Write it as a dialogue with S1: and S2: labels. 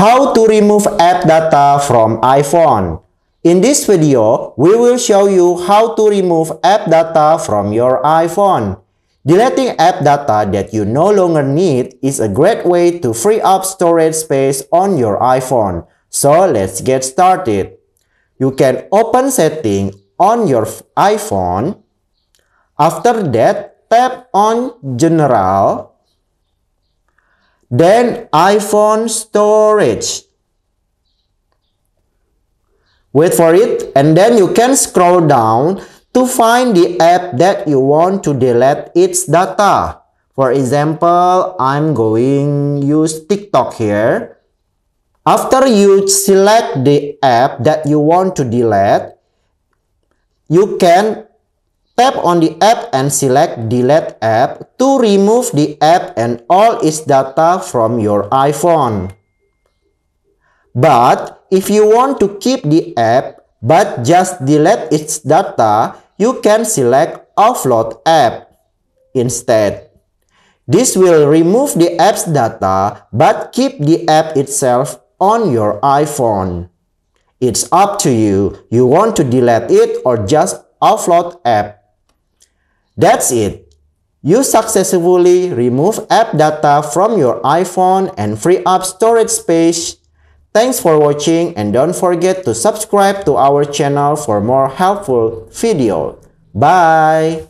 S1: How to remove app data from iPhone. In this video, we will show you how to remove app data from your iPhone. Deleting app data that you no longer need is a great way to free up storage space on your iPhone. So let's get started. You can open setting on your iPhone. After that, tap on General Then iPhone storage. Wait for it and then you can scroll down to find the app that you want to delete its data. For example, I'm going use TikTok here. After you select the app that you want to delete, you can Tap on the app and select delete app to remove the app and all its data from your iPhone. But if you want to keep the app but just delete its data, you can select offload app instead. This will remove the app's data but keep the app itself on your iPhone. It's up to you, you want to delete it or just offload app. That's it. You successfully remove app data from your iPhone and free up storage space. Thanks for watching and don't forget to subscribe to our channel for more helpful video. Bye!